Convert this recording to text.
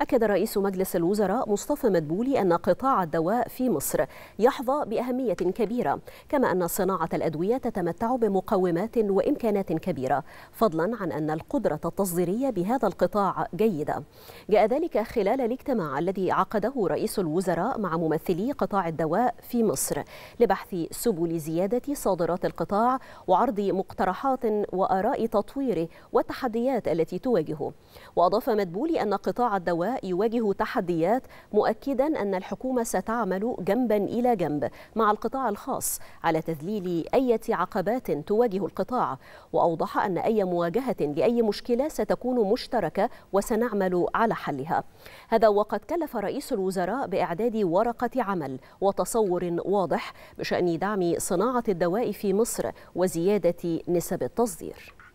أكد رئيس مجلس الوزراء مصطفى مدبولي أن قطاع الدواء في مصر يحظى بأهمية كبيرة كما أن صناعة الأدوية تتمتع بمقومات وإمكانات كبيرة فضلا عن أن القدرة التصديرية بهذا القطاع جيدة جاء ذلك خلال الاجتماع الذي عقده رئيس الوزراء مع ممثلي قطاع الدواء في مصر لبحث سبل زيادة صادرات القطاع وعرض مقترحات وآراء تطويره والتحديات التي تواجهه وأضاف مدبولي أن قطاع الدواء يواجه تحديات مؤكدا أن الحكومة ستعمل جنبا إلى جنب مع القطاع الخاص على تذليل أي عقبات تواجه القطاع وأوضح أن أي مواجهة لأي مشكلة ستكون مشتركة وسنعمل على حلها هذا وقد كلف رئيس الوزراء بإعداد ورقة عمل وتصور واضح بشأن دعم صناعة الدواء في مصر وزيادة نسب التصدير